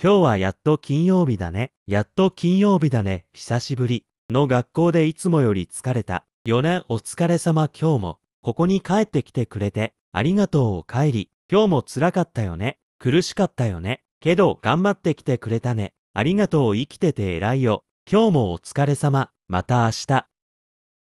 今日はやっと金曜日だね。やっと金曜日だね。久しぶり。の学校でいつもより疲れた。4年お疲れ様今日も。ここに帰ってきてくれて、ありがとうお帰り。今日も辛かったよね。苦しかったよね。けど頑張ってきてくれたね。ありがとう生きてて偉いよ。今日もお疲れ様。また明日。